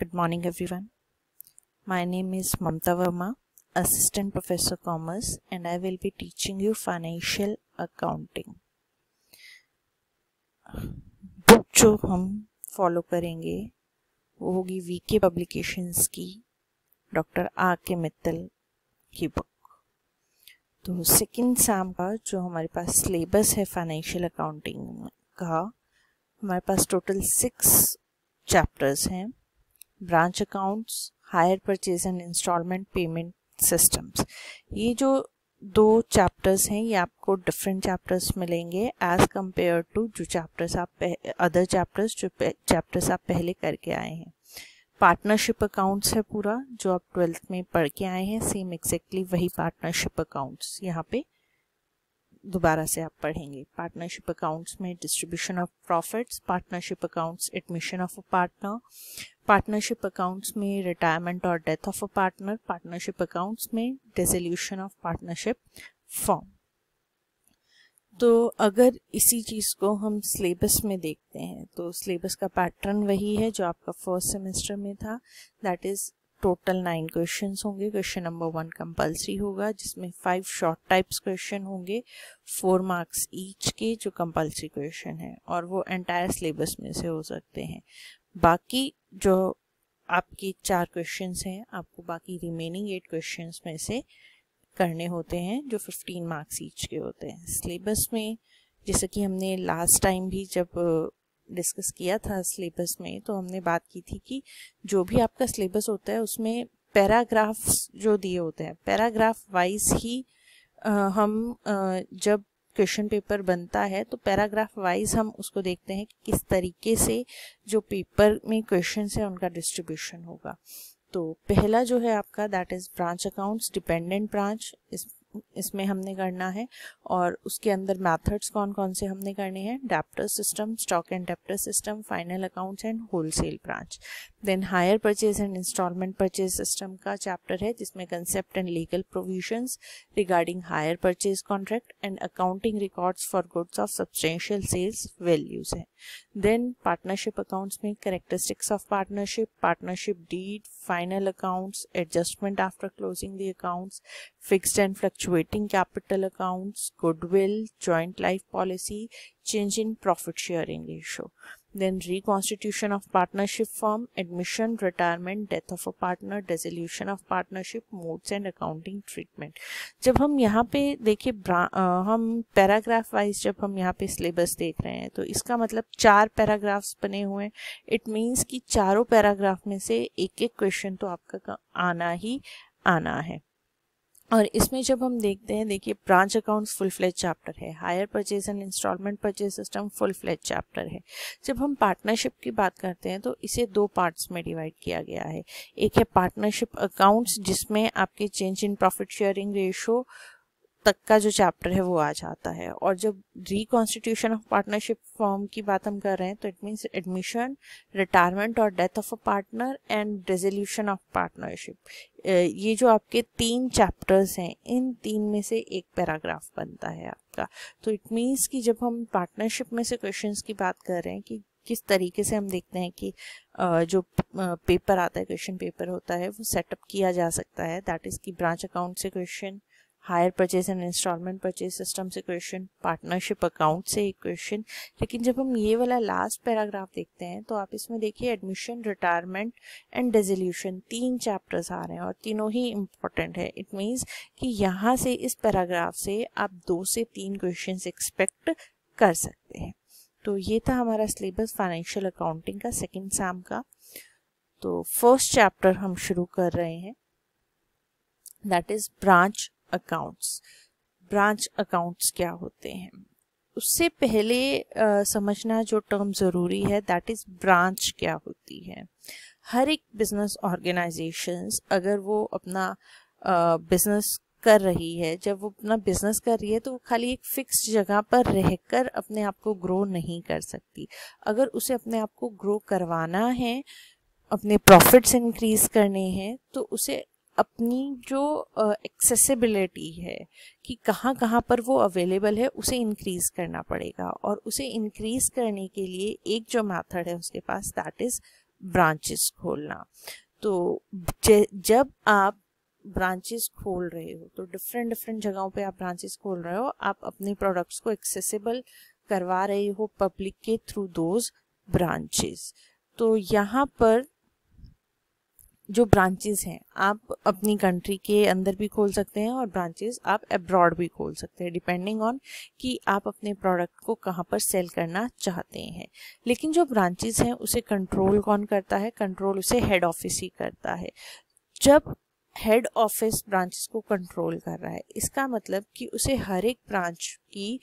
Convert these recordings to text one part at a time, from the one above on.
Good morning everyone. My name is Mamta Verma, Assistant Professor Commerce and I will be teaching you financial accounting. Book जो हम follow करेंगे वो होगी VK publications की doctor R K Mittal की book तो second साम का जो हमारे पास सिलेबस है फाइनेंशियल अकाउंटिंग का हमारे पास टोटल सिक्स चैप्टर्स हैं branch accounts hire purchase and installment payment systems ये जो दो चैप्टर्स हैं ये आपको डिफरेंट चैप्टर्स मिलेंगे एज कम्पेयर टू जो चैप्टर्स आप अदर चैप्टर्स जो चैप्टर्स आप पहले करके आए हैं पार्टनरशिप अकाउंट्स है पूरा जो आप ट्वेल्थ में पढ़ के आए हैं सेम एग्जैक्टली exactly वही पार्टनरशिप अकाउंट्स यहाँ पे दोबारा से आप पढ़ेंगे पार्टनरशिप अकाउंट्स में distribution of profits partnership accounts admission of a partner partnership accounts में रिटायरमेंट और death of a partner partnership accounts में डिसोल्यूशन ऑफ पार्टनरशिप फॉर्म तो अगर इसी चीज़ को हम सिलेबस में देखते हैं तो सिलेबस का पैटर्न वही है जो आपका फर्स्ट सेमेस्टर में था that is total nine question होंगे क्वेश्चन नंबर वन कंपलसरी होगा जिसमें फाइव शॉर्ट टाइप्स क्वेश्चन होंगे फोर मार्क्स ईच के जो कंपलसरी क्वेश्चन है और वो एंटायर सिलेबस में से हो सकते हैं बाकी जो आपके चार क्वेश्चन हैं आपको बाकी रिमेनिंग एट क्वेश्चन में से करने होते हैं जो फिफ्टीन मार्क्स ईच के होते हैं सिलेबस में जैसे कि हमने लास्ट टाइम भी जब डिस्कस किया था सिलेबस में तो हमने बात की थी कि जो भी आपका सिलेबस होता है उसमें पैराग्राफ्स जो दिए होते हैं पैराग्राफ वाइज ही आ, हम आ, जब क्वेश्चन पेपर बनता है तो पैराग्राफ वाइज हम उसको देखते हैं कि किस तरीके से जो पेपर में क्वेश्चन है उनका डिस्ट्रीब्यूशन होगा तो पहला जो है आपका that is branch accounts dependent branch इसमें हमने करना है और उसके अंदर मेथड्स कौन कौन से हमने करने हैं debtor system stock and debtor system final accounts and wholesale branch then hire purchase and installment purchase system का चैप्टर है जिसमें concept and legal provisions regarding hire purchase contract and accounting records for goods of substantial sales values हैं Then partnership accounts में characteristics of partnership, partnership deed, final accounts, adjustment after closing the accounts, fixed and fluctuating capital accounts, goodwill, joint life policy, change in profit sharing ratio. then reconstitution of partnership firm, admission, retirement, death of a partner, dissolution of partnership, modes and accounting treatment. जब हम यहाँ पे देखिए हम paragraph wise जब हम यहाँ पे सिलेबस देख रहे हैं तो इसका मतलब चार पैराग्राफ्स बने हुए हैं इट मीन्स कि चारों पैराग्राफ में से एक एक क्वेश्चन तो आपका आना ही आना है और इसमें जब हम देखते हैं देखिए branch accounts full fledge chapter है hire purchase and installment purchase system full fledge chapter है जब हम पार्टनरशिप की बात करते हैं तो इसे दो पार्ट्स में डिवाइड किया गया है एक है पार्टनरशिप अकाउंट्स जिसमें आपके change in profit sharing ratio तक का जो चैप्टर है वो आ जाता है और जब रिकॉन्स्टिट्यूशन ऑफ पार्टनरशिप फॉर्म की बात हम कर रहे हैं तो इट मीन्स एडमिशन रिटायरमेंट और death of a partner and resolution of partnership ये जो आपके तीन चैप्टर्स हैं इन तीन में से एक पैराग्राफ बनता है आपका तो इट मीन्स कि जब हम पार्टनरशिप में से क्वेश्चन की बात कर रहे हैं कि किस तरीके से हम देखते हैं कि जो पेपर आता है क्वेश्चन पेपर होता है वो सेटअप किया जा सकता है दैट इज़ की ब्रांच अकाउंट से question hire purchase and installment purchase system से क्वेश्चन पार्टनरशिप अकाउंट से एक क्वेश्चन लेकिन जब हम ये वाला लास्ट पैराग्राफ देखते हैं तो आप इसमें देखिए एडमिशन रिटायरमेंट एंड रेजोल्यूशन तीन चैप्टर्स आ रहे हैं और तीनों ही इम्पोर्टेंट है इट मीन्स कि यहाँ से इस पैराग्राफ से आप दो से तीन क्वेश्चन एक्सपेक्ट कर सकते हैं तो ये था हमारा सिलेबस फाइनेंशियल अकाउंटिंग का सेकेंड साम का तो फर्स्ट चैप्टर हम शुरू कर रहे हैं that is branch accounts branch accounts क्या होते हैं उससे पहले आ, समझना जो टर्म ज़रूरी है दैट इज़ ब्रांच क्या होती है हर एक बिजनेस ऑर्गेनाइजेशंस अगर वो अपना बिजनेस कर रही है जब वो अपना बिजनेस कर रही है तो वो खाली एक फिक्स जगह पर रहकर अपने आप को ग्रो नहीं कर सकती अगर उसे अपने आप को ग्रो करवाना है अपने प्रॉफिट्स इंक्रीज करने हैं तो उसे अपनी जो एक्सेसिबिलिटी है कि कहाँ कहाँ पर वो अवेलेबल है उसे इंक्रीज करना पड़ेगा और उसे इंक्रीज करने के लिए एक जो मेथड है उसके पास दैट इज़ ब्रांचेस खोलना तो जब आप ब्रांचेस खोल रहे हो तो डिफरेंट डिफरेंट जगहों पे आप ब्रांचेस खोल रहे हो आप अपने प्रोडक्ट्स को एक्सेसिबल करवा रहे हो पब्लिक के थ्रू दोज ब्रांचेस तो यहाँ पर जो ब्रांचेस हैं आप अपनी कंट्री के अंदर भी खोल सकते हैं और ब्रांचेस आप अब्रॉड भी खोल सकते हैं डिपेंडिंग ऑन कि आप अपने प्रोडक्ट को कहाँ पर सेल करना चाहते हैं लेकिन जो ब्रांचेस हैं उसे कंट्रोल कौन करता है कंट्रोल उसे हेड ऑफिस ही करता है जब हेड ऑफिस ब्रांचेस को कंट्रोल कर रहा है इसका मतलब कि उसे हर एक ब्रांच की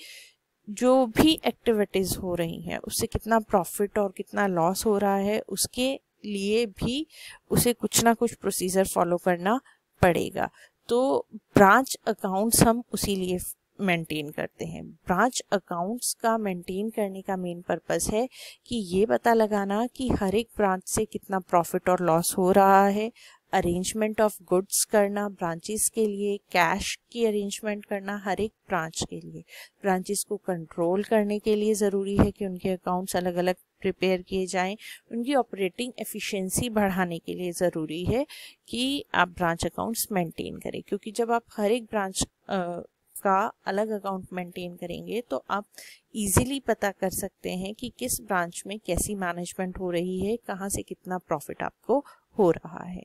जो भी एक्टिविटीज़ हो रही हैं उससे कितना प्रॉफिट और कितना लॉस हो रहा है उसके लिए भी उसे कुछ ना कुछ प्रोसीजर फॉलो करना पड़ेगा तो ब्रांच अकाउंट्स हम उसी लिए मेंटेन करते हैं ब्रांच अकाउंट्स का मेंटेन करने का मेन पर्पस है कि ये पता लगाना कि हर एक ब्रांच से कितना प्रॉफिट और लॉस हो रहा है अरेंजमेंट ऑफ गुड्स करना ब्रांचेस के लिए कैश की अरेंजमेंट करना हर एक ब्रांच के लिए ब्रांचेस को कंट्रोल करने के लिए ज़रूरी है कि उनके अकाउंट्स अलग अलग प्रिपेयर किए जाएं उनकी ऑपरेटिंग एफिशिएंसी बढ़ाने के लिए ज़रूरी है कि आप ब्रांच अकाउंट्स मेंटेन करें क्योंकि जब आप हर एक ब्रांच आ, का अलग अकाउंट मेंटेन करेंगे तो आप इजीली पता कर सकते हैं कि किस ब्रांच में कैसी मैनेजमेंट हो रही है कहाँ से कितना प्रॉफिट आपको हो रहा है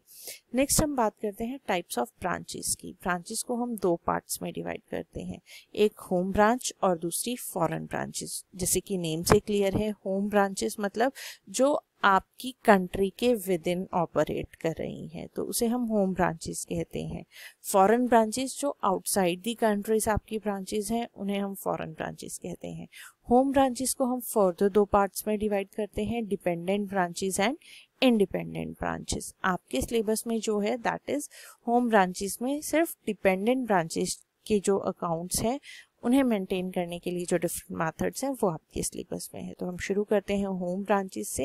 नेक्स्ट हम बात करते हैं टाइप्स ऑफ ब्रांचेस की ब्रांचेस को हम दो पार्ट्स में डिवाइड करते हैं एक होम ब्रांच और दूसरी फॉरेन ब्रांचेस जैसे कि नेम से क्लियर है होम ब्रांचेस मतलब जो आपकी कंट्री के विद इन ऑपरेट कर रही हैं तो उसे हम होम ब्रांचेस कहते हैं फॉरेन ब्रांचेस जो आउटसाइड दी कंट्रीज आपकी ब्रांचेस हैं उन्हें हम फॉरेन ब्रांचेस कहते हैं होम ब्रांचेस को हम फर्दर दो पार्ट्स में डिवाइड करते हैं dependent branches and independent branches आपके सिलेबस में जो है दैट इज होम ब्रांचेस में सिर्फ डिपेंडेंट ब्रांचेस के जो अकाउंट्स हैं उन्हें मेंटेन करने के लिए जो डिफरेंट मेथड्स हैं वो आपके सिलेबस में है तो हम शुरू करते हैं होम ब्रांचेस से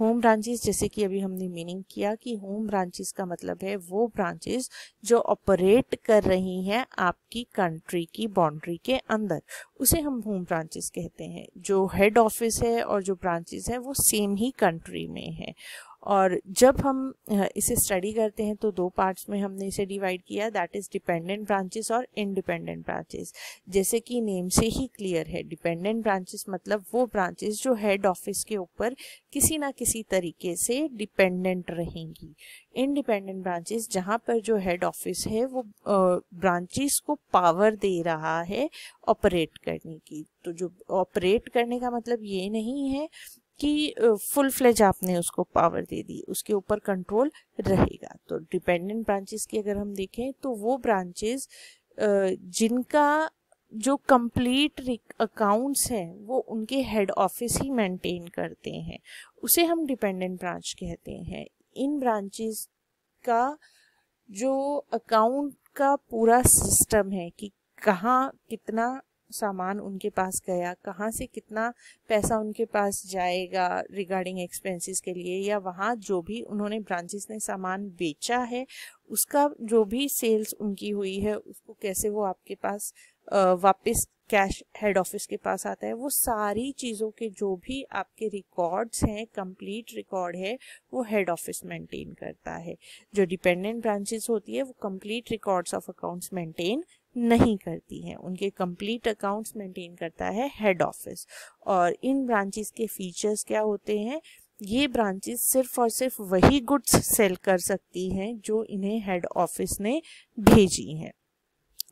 होम ब्रांचेस जैसे कि अभी हमने मीनिंग किया कि होम ब्रांचेस का मतलब है वो ब्रांचेस जो ऑपरेट कर रही हैं आपकी कंट्री की बाउंड्री के अंदर उसे हम होम ब्रांचेस कहते हैं जो हेड ऑफिस है और जो ब्रांचेस है वो सेम ही कंट्री में है और जब हम इसे स्टडी करते हैं तो दो पार्ट्स में हमने इसे डिवाइड किया दैट इज़ डिपेंडेंट ब्रांचेस और इनडिपेंडेंट ब्रांचेस जैसे कि नेम से ही क्लियर है डिपेंडेंट ब्रांचेस मतलब वो ब्रांचेस जो हेड ऑफिस के ऊपर किसी ना किसी तरीके से डिपेंडेंट रहेंगी इनडिपेंडेंट ब्रांचेस जहाँ पर जो हेड ऑफिस है वो ब्रांचेस को पावर दे रहा है ऑपरेट करने की तो जो ऑपरेट करने का मतलब ये नहीं है कि फुल फ्लेज आपने उसको पावर दे दी उसके ऊपर कंट्रोल रहेगा तो डिपेंडेंट ब्रांचेस की अगर हम देखें तो वो ब्रांचेस जिनका जो कंप्लीट अकाउंट्स हैं वो उनके हेड ऑफिस ही मेंटेन करते हैं उसे हम डिपेंडेंट ब्रांच कहते हैं इन ब्रांचेस का जो अकाउंट का पूरा सिस्टम है कि कहाँ कितना सामान उनके पास गया कहाँ से कितना पैसा उनके पास जाएगा रिगार्डिंग एक्सपेंसेस के लिए या वहाँ जो भी उन्होंने ब्रांचेस ने सामान बेचा है उसका जो भी सेल्स उनकी हुई है उसको कैसे वो आपके पास वापस कैश हेड ऑफिस के पास आता है वो सारी चीज़ों के जो भी आपके रिकॉर्ड्स हैं कंप्लीट रिकॉर्ड है वो हेड ऑफिस मेंटेन करता है जो डिपेंडेंट ब्रांचेस होती है वो complete records of accounts maintain नहीं करती है उनके कंप्लीट अकाउंट्स मेंटेन करता है हेड ऑफिस और इन ब्रांचेस के फीचर्स क्या होते हैं ये ब्रांचेस सिर्फ और सिर्फ वही गुड्स सेल कर सकती हैं जो इन्हें हेड ऑफिस ने भेजी हैं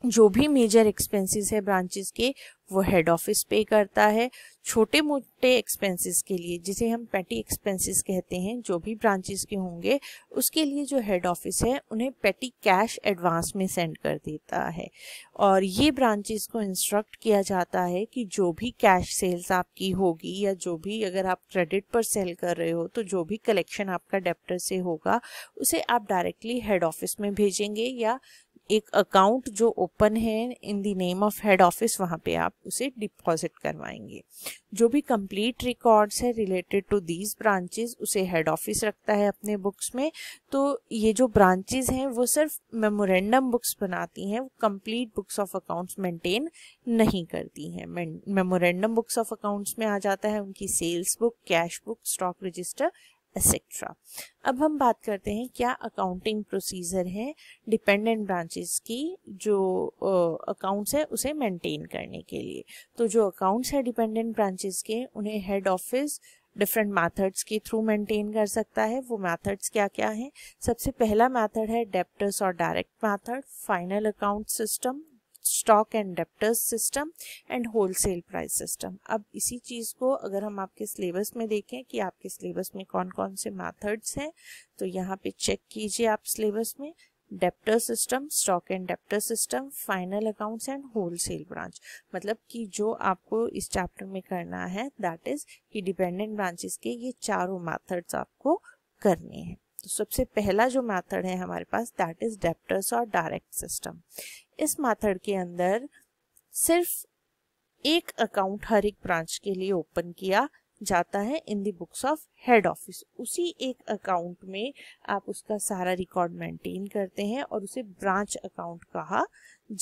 जो भी मेजर एक्सपेंसेस है ब्रांचेस के वो हेड ऑफिस पे करता है छोटे मोटे एक्सपेंसेस के लिए जिसे हम पेटी एक्सपेंसेस कहते हैं जो भी ब्रांचेस के होंगे उसके लिए जो हेड ऑफिस है उन्हें पेटी कैश एडवांस में सेंड कर देता है और ये ब्रांचेस को इंस्ट्रक्ट किया जाता है कि जो भी कैश सेल्स आपकी होगी या जो भी अगर आप क्रेडिट पर सेल कर रहे हो तो जो भी कलेक्शन आपका डेप्टर से होगा उसे आप डायरेक्टली हेड ऑफिस में भेजेंगे या एक अकाउंट जो ओपन है in the name of head office वहाँ पे आप उसे डिपॉजिट करवाएंगे जो भी कंप्लीट रिकॉर्ड्स है रिलेटेड टू दीज ब्रांचेस उसे हेड ऑफिस रखता है अपने बुक्स में तो ये जो ब्रांचेस हैं वो सिर्फ मेमोरेंडम बुक्स बनाती हैं वो complete books of accounts maintain नहीं करती हैं मेमोरेंडम बुक्स ऑफ अकाउंट्स में आ जाता है उनकी sales book cash book stock register etcetera अब हम बात करते हैं क्या अकाउंटिंग प्रोसीजर है डिपेंडेंट ब्रांचेस की जो अकाउंट्स है उसे मेंटेन करने के लिए तो जो अकाउंट्स है डिपेंडेंट ब्रांचेस के उन्हें हेड ऑफिस डिफरेंट मैथड्स के थ्रू मेंटेन कर सकता है वो मैथड्स क्या क्या हैं सबसे पहला मैथड है डेप्टर्स और direct method final account system stock and debtors system and wholesale price system अब इसी चीज़ को अगर हम आपके सिलेबस में देखें कि आपके सिलेबस में कौन कौन से मैथड्स हैं तो यहाँ पे चेक कीजिए आप सिलेबस में debtor system stock and debtor system final accounts and wholesale branch मतलब कि जो आपको इस चैप्टर में करना है दैट इज कि डिपेंडेंट ब्रांचेस के ये चारों मैथड्स आपको करने हैं तो सबसे पहला जो मैथड है हमारे पास दैट इज डेप्टर्स और डायरेक्ट सिस्टम इस माथड के अंदर सिर्फ एक अकाउंट हर एक ब्रांच के लिए ओपन किया जाता है in the books of head office उसी एक अकाउंट में आप उसका सारा रिकॉर्ड मेंटेन करते हैं और उसे ब्रांच अकाउंट कहा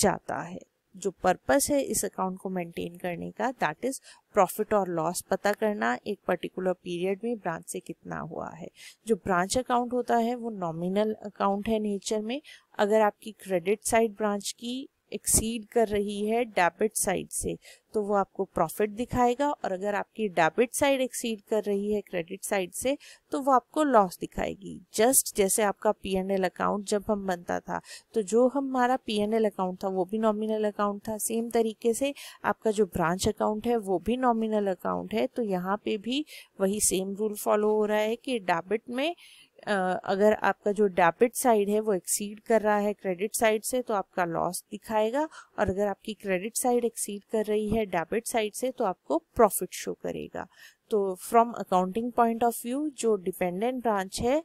जाता है जो पर्पस है इस अकाउंट को मेंटेन करने का दैट इज प्रॉफिट और लॉस पता करना एक पर्टिकुलर पीरियड में ब्रांच से कितना हुआ है जो ब्रांच अकाउंट होता है वो नॉमिनल अकाउंट है नेचर में अगर आपकी क्रेडिट साइड ब्रांच की एक्सीड कर रही है डेबिट साइड से तो वो आपको प्रॉफिट दिखाएगा और अगर आपकी डेबिट साइड एक्सीड कर रही है क्रेडिट साइड से तो वो आपको लॉस दिखाएगी जस्ट जैसे आपका पी एन एल अकाउंट जब हम बनता था तो जो हमारा पी एन एल अकाउंट था वो भी नॉमिनल अकाउंट था सेम तरीके से आपका जो ब्रांच अकाउंट है वो भी नॉमिनल अकाउंट है तो यहाँ पे भी वही सेम रूल फॉलो हो रहा है कि डेबिट में अगर आपका जो डेबिट साइड है वो एक्सीड कर रहा है क्रेडिट साइड से तो आपका लॉस दिखाएगा और अगर आपकी क्रेडिट साइड एक्सीड कर रही है डेबिट साइड से तो आपको प्रॉफिट शो करेगा तो from accounting point of view जो डिपेंडेंट ब्रांच है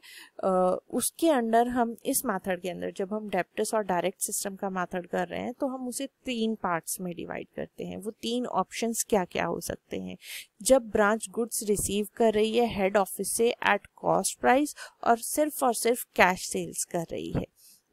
उसके अंडर हम इस मेथड के अंदर जब हम डेप्टस और डायरेक्ट सिस्टम का मेथड कर रहे हैं तो हम उसे तीन पार्ट्स में डिवाइड करते हैं वो तीन ऑप्शंस क्या क्या हो सकते हैं जब ब्रांच गुड्स रिसीव कर रही है हेड ऑफिस से एट कॉस्ट प्राइस और सिर्फ और सिर्फ कैश सेल्स कर रही है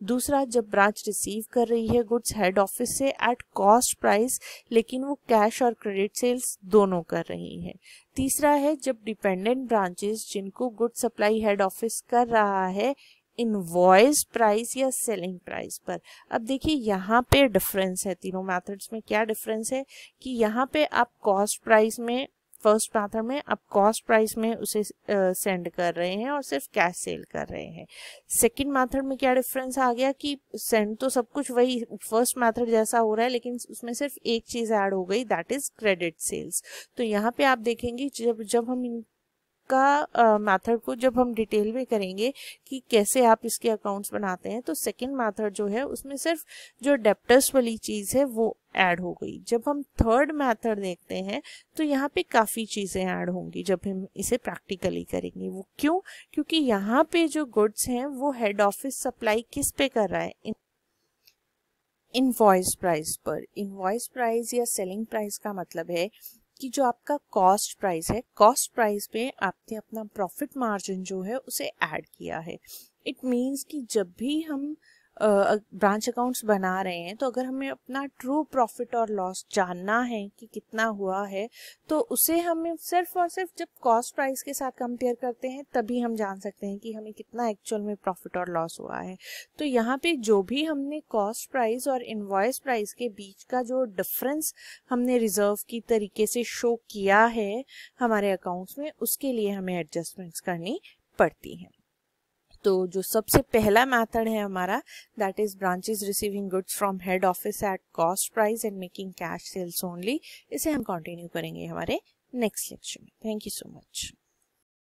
दूसरा जब ब्रांच रिसीव कर रही है गुड्स हेड ऑफिस से एट कॉस्ट प्राइस लेकिन वो कैश और क्रेडिट सेल्स दोनों कर रही है तीसरा है जब डिपेंडेंट ब्रांचेस जिनको गुड सप्लाई हेड ऑफिस कर रहा है इनवॉइस प्राइस या सेलिंग प्राइस पर अब देखिए यहाँ पे डिफरेंस है तीनों मेथड्स में क्या डिफरेंस है कि यहाँ पे आप कॉस्ट प्राइस में फर्स्ट पैथर में आप कॉस्ट प्राइस में उसे सेंड uh, कर रहे हैं और सिर्फ कैश सेल कर रहे हैं सेकंड मेथड में क्या डिफरेंस आ गया कि सेंड तो सब कुछ वही फर्स्ट मेथड जैसा हो रहा है लेकिन उसमें सिर्फ एक चीज़ ऐड हो गई दैट इज क्रेडिट सेल्स तो यहाँ पे आप देखेंगे जब जब हम इन इसका मेथड uh, को जब हम डिटेल में करेंगे कि कैसे आप इसके अकाउंट्स बनाते हैं तो सेकंड मेथड जो है उसमें सिर्फ जो डेप्टस वाली चीज़ है वो ऐड हो गई जब हम थर्ड मेथड देखते हैं तो यहाँ पे काफ़ी चीज़ें ऐड होंगी जब हम इसे प्रैक्टिकली करेंगे वो क्यों क्योंकि यहाँ पे जो गुड्स हैं वो हेड ऑफिस सप्लाई किस पे कर रहा है इन्वॉइस प्राइस पर इन्वॉइस प्राइस या सेलिंग प्राइस का मतलब है कि जो आपका कॉस्ट प्राइस है कॉस्ट प्राइस में आपने अपना प्रॉफिट मार्जिन जो है उसे ऐड किया है इट मीन्स कि जब भी हम ब्रांच अकाउंट्स बना रहे हैं तो अगर हमें अपना ट्रू प्रॉफिट और लॉस जानना है कि कितना हुआ है तो उसे हम सिर्फ और सिर्फ जब कॉस्ट प्राइस के साथ कंपेयर करते हैं तभी हम जान सकते हैं कि हमें कितना एक्चुअल में प्रॉफिट और लॉस हुआ है तो यहाँ पे जो भी हमने कॉस्ट प्राइस और इन्वॉइस प्राइस के बीच का जो डिफरेंस हमने रिजर्व की तरीके से शो किया है हमारे अकाउंट्स में उसके लिए हमें एडजस्टमेंट्स करनी पड़ती हैं तो जो सबसे पहला मैथड है हमारा that is branches receiving goods from head office at cost price and making cash sales only इसे हम कंटिन्यू करेंगे हमारे नेक्स्ट लेक्चर में थैंक यू सो मच